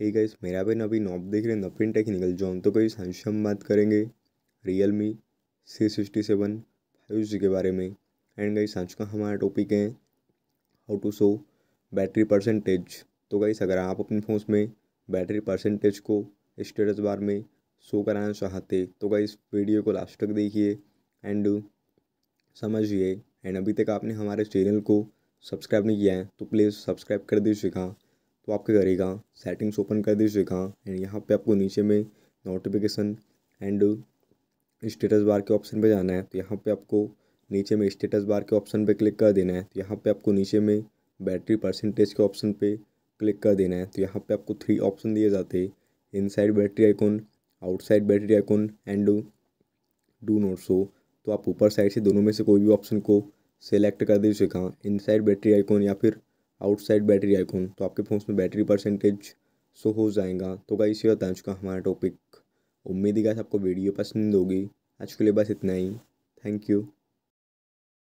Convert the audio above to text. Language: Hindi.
हे गाइस मेरा भी अभी नॉब देख रहे हैं नपिन टेक्निकल जो हम तो कई हम बात करेंगे Realme C sixty seven five G के बारे में एंड गाइस आज का हमारा टॉपिक है how to show battery percentage तो गाइस अगर आप अपने फ़ोन में बैटरी परसेंटेज को स्टेटस बार में शो कराना चाहते तो गाइस वीडियो को लास्ट तक देखिए एंड समझिए एंड अभी तक आपने हमारे चैनल को सब्सक्राइब नहीं किया है तो प्लीज़ सब्सक्राइब कर दीजिएगा तो आप क्या करेगा सेटिंग्स ओपन कर दीजिएगा एंड यहाँ पे आपको नीचे में नोटिफिकेशन एंड स्टेटस बार के ऑप्शन पे जाना है तो यहाँ पे आपको नीचे में स्टेटस बार के ऑप्शन पे क्लिक कर देना है तो यहाँ पे आपको नीचे में बैटरी परसेंटेज के ऑप्शन पे क्लिक कर देना है तो यहाँ पे आपको थ्री ऑप्शन दिए जाते हैं inside battery icon outside battery icon and do not show तो आप ऊपर साइड से दोनों में से कोई भी ऑप्शन को सेलेक्ट कर दीजिएगा इनसाइड बैटरी आइकॉन या फिर आउटसाइड बैटरी आइकॉन तो आपके फ़ोन में बैटरी परसेंटेज सो हो जाएगा तो गाइस ये बता चुका हमारा टॉपिक उम्मीद ही गाइस आपको वीडियो पसंद होगी आज के लिए बस इतना ही थैंक यू